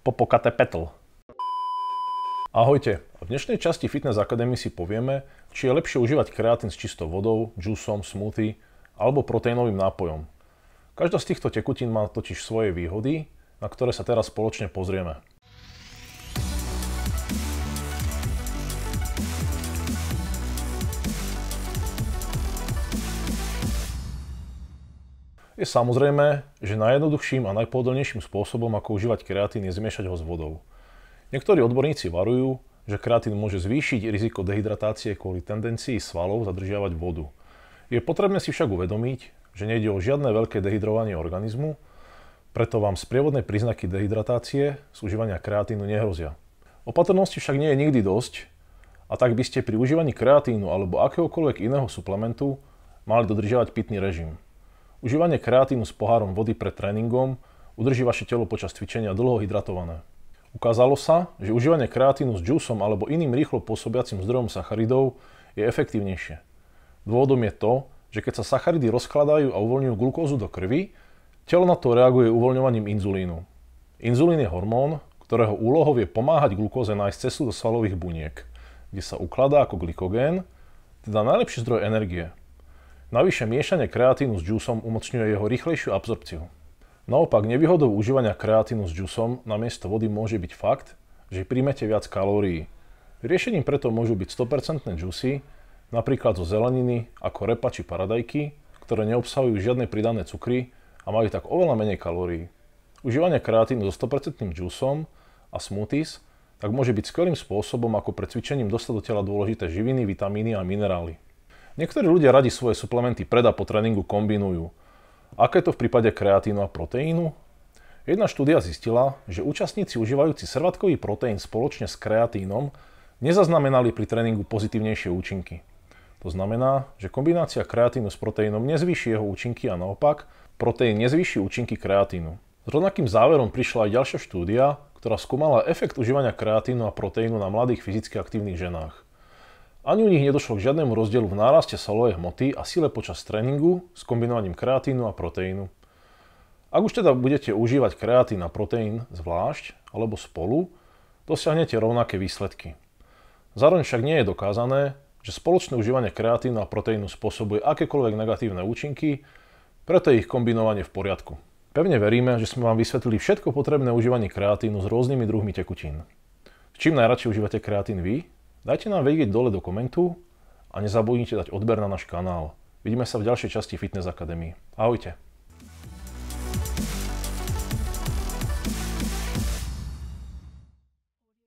Popokate Petl. Ahojte, v dnešnej časti Fitness Academy si povieme, či je lepšie užívať kreatín s čistou vodou, džusom, smoothie alebo proteínovým nápojom. Každá z týchto tekutín má totiž svoje výhody, na ktoré sa teraz spoločne pozrieme. Je samozrejme, že najjednoduchším a najpohodlnejším spôsobom, ako užívať kreatín, je zmiešať ho s vodou. Niektorí odborníci varujú, že kreatín môže zvýšiť riziko dehydratácie kvôli tendencii svalov zadržiavať vodu. Je potrebné si však uvedomiť, že nejde o žiadne veľké dehydrovanie organizmu, preto vám sprievodné príznaky dehydratácie z užívania kreatínu nehrozia. Opatrnosti však nie je nikdy dosť, a tak by ste pri užívaní kreatínu alebo akéhokoľvek iného suplementu mali dodržiavať pitný režim. Užívanie kreatínu s pohárom vody pred tréningom udrží vaše telo počas cvičenia dlho hydratované. Ukázalo sa, že užívanie kreatínu s džúsom alebo iným rýchlo pôsobiacim zdrojom sacharidov je efektívnejšie. Dôvodom je to, že keď sa sacharidy rozkladajú a uvoľňujú glukózu do krvi, telo na to reaguje uvoľňovaním inzulínu. Inzulín je hormón, ktorého úlohou je pomáhať glukóze nájsť cestu do svalových buniek, kde sa ukladá ako glykogén, teda najlepší zdroj energie. Navyše miešanie kreatínu s džúsom umocňuje jeho rýchlejšiu absorpciu. Naopak nevýhodou užívania kreatínu s džúsom na miesto vody môže byť fakt, že príjmete viac kalórií. Riešením preto môžu byť 100% džusy, napríklad zo zeleniny ako repa či paradajky, ktoré neobsahujú žiadne pridané cukry a majú tak oveľa menej kalórií. Užívanie kreatínu so 100% džusom a smoothies tak môže byť skvelým spôsobom, ako pred cvičením dostať do tela dôležité živiny, vitamíny a minerály. Niektorí ľudia radi svoje suplementy pred a po tréningu kombinujú. Aké to v prípade kreatínu a proteínu? Jedna štúdia zistila, že účastníci užívajúci servátkový proteín spoločne s kreatínom nezaznamenali pri tréningu pozitívnejšie účinky. To znamená, že kombinácia kreatínu s proteínom nezvýši jeho účinky a naopak, proteín nezvýši účinky kreatínu. S rovnakým záverom prišla aj ďalšia štúdia, ktorá skúmala efekt užívania kreatínu a proteínu na mladých fyzicky aktívnych ženách. Ani u nich nedošlo k žiadnemu rozdielu v náraste salovej hmoty a sile počas tréningu s kombinovaním kreatínu a proteínu. Ak už teda budete užívať kreatín a proteín zvlášť alebo spolu, dosiahnete rovnaké výsledky. Zároveň však nie je dokázané, že spoločné užívanie kreatínu a proteínu spôsobuje akékoľvek negatívne účinky, preto je ich kombinovanie v poriadku. Pevne veríme, že sme vám vysvetlili všetko potrebné užívanie kreatínu s rôznymi druhmi tekutín. S čím najradšej užívate kreatín vy Dajte nám vedieť dole do komentu a nezabudnite dať odber na náš kanál. Vidíme sa v ďalšej časti Fitness Akadémie. Ahojte.